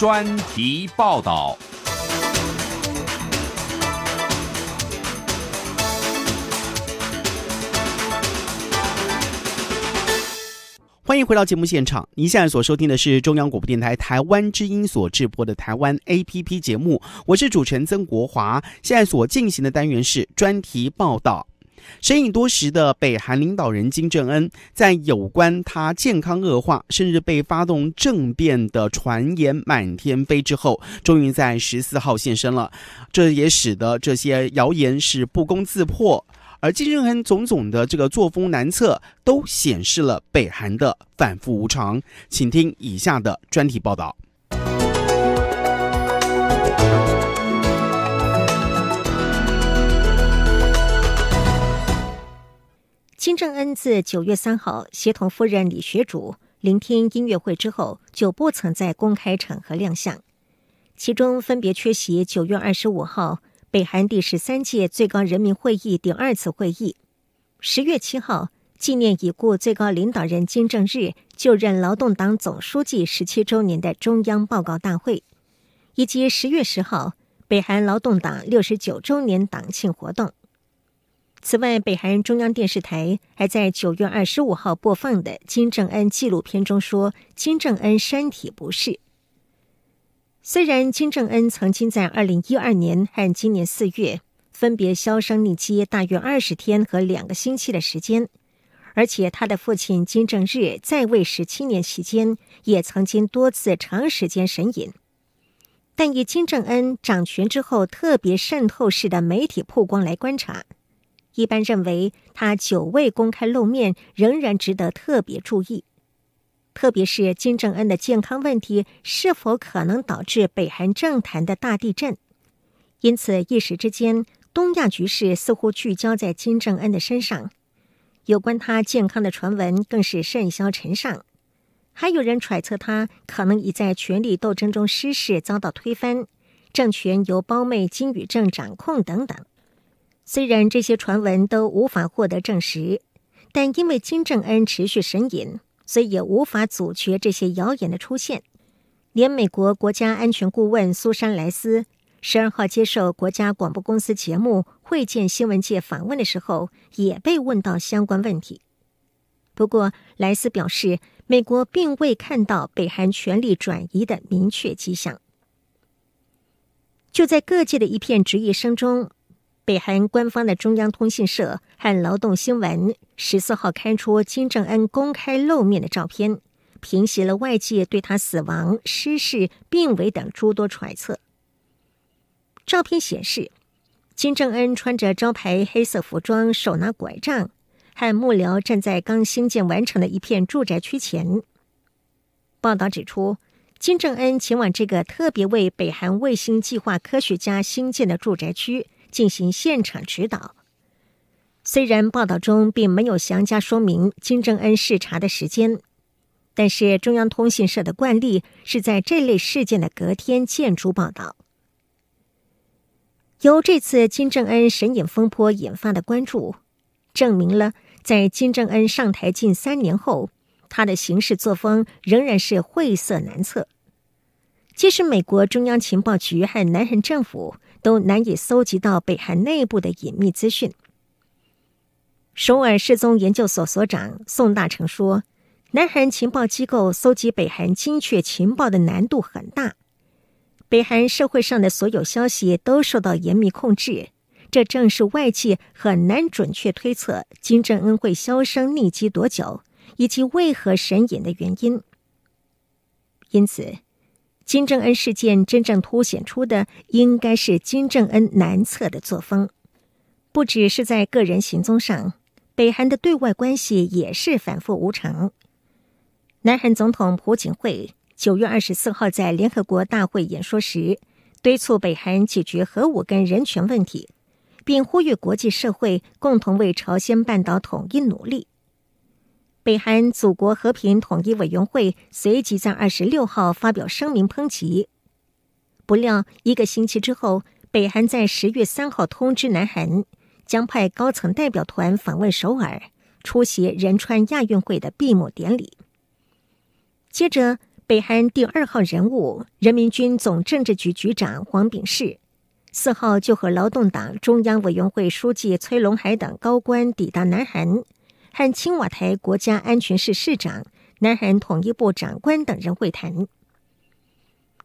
专题报道。欢迎回到节目现场，您现在所收听的是中央广播电台台湾之音所直播的台湾 APP 节目，我是主持人曾国华，现在所进行的单元是专题报道。身影多时的北韩领导人金正恩，在有关他健康恶化甚至被发动政变的传言满天飞之后，终于在十四号现身了。这也使得这些谣言是不攻自破。而金正恩种种的这个作风难测，都显示了北韩的反复无常。请听以下的专题报道。金正恩自九月三号协同夫人李雪主聆听音乐会之后，就不曾在公开场合亮相。其中分别缺席九月二十五号北韩第十三届最高人民会议第二次会议、十月七号纪念已故最高领导人金正日就任劳动党总书记十七周年的中央报告大会，以及十月十号北韩劳动党六十九周年党庆活动。此外，北韩中央电视台还在九月二十五号播放的金正恩纪录片中说，金正恩身体不适。虽然金正恩曾经在二零一二年和今年四月分别销声匿迹大约二十天和两个星期的时间，而且他的父亲金正日在位十七年期间也曾经多次长时间神隐，但以金正恩掌权之后特别渗透式的媒体曝光来观察。一般认为，他久未公开露面，仍然值得特别注意。特别是金正恩的健康问题，是否可能导致北韩政坛的大地震？因此，一时之间，东亚局势似乎聚焦在金正恩的身上。有关他健康的传闻更是甚嚣尘上。还有人揣测他可能已在权力斗争中失势，遭到推翻，政权由胞妹金宇正掌控等等。虽然这些传闻都无法获得证实，但因为金正恩持续神隐，所以也无法阻绝这些谣言的出现。连美国国家安全顾问苏珊·莱斯十二号接受国家广播公司节目会见新闻界访问的时候，也被问到相关问题。不过，莱斯表示，美国并未看到北韩权力转移的明确迹象。就在各界的一片质疑声中。北韩官方的中央通讯社和劳动新闻十四号刊出金正恩公开露面的照片，平息了外界对他死亡、失事、病危等诸多揣测。照片显示，金正恩穿着招牌黑色服装，手拿拐杖，和幕僚站在刚新建完成的一片住宅区前。报道指出，金正恩前往这个特别为北韩卫星计划科学家新建的住宅区。进行现场指导。虽然报道中并没有详加说明金正恩视察的时间，但是中央通讯社的惯例是在这类事件的隔天见诸报道。由这次金正恩神隐风波引发的关注，证明了在金正恩上台近三年后，他的行事作风仍然是晦涩难测。即使美国中央情报局和南韩政府都难以搜集到北韩内部的隐秘资讯。首尔失踪研究所所长宋大成说：“南韩情报机构搜集北韩精确情报的难度很大，北韩社会上的所有消息都受到严密控制，这正是外界很难准确推测金正恩会销声匿迹多久以及为何神隐的原因。因此。”金正恩事件真正凸显出的，应该是金正恩难测的作风。不只是在个人行踪上，北韩的对外关系也是反复无常。南韩总统朴槿惠九月二十四号在联合国大会演说时，敦促北韩解决核武跟人权问题，并呼吁国际社会共同为朝鲜半岛统一努力。北韩祖国和平统一委员会随即在二十六号发表声明抨击。不料一个星期之后，北韩在十月三号通知南韩，将派高层代表团访问首尔，出席仁川亚运会的闭幕典礼。接着，北韩第二号人物、人民军总政治局局长黄炳誓，四号就和劳动党中央委员会书记崔龙海等高官抵达南韩。和青瓦台国家安全室室长、南韩统一部长官等人会谈。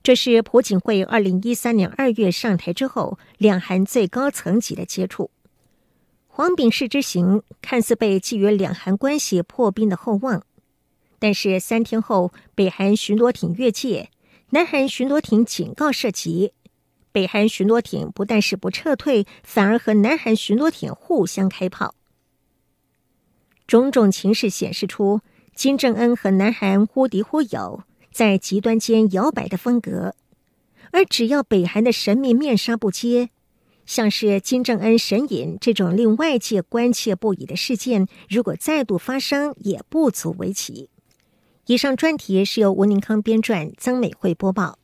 这是朴槿惠二零一三年二月上台之后，两韩最高层级的接触。黄炳誓之行看似被寄予两韩关系破冰的厚望，但是三天后，北韩巡逻艇越界，南韩巡逻艇警告射击，北韩巡逻艇不但是不撤退，反而和南韩巡逻艇互相开炮。种种情势显示出金正恩和南韩忽敌忽友、在极端间摇摆的风格，而只要北韩的神秘面纱不揭，像是金正恩神隐这种令外界关切不已的事件，如果再度发生，也不足为奇。以上专题是由吴宁康编撰，曾美惠播报。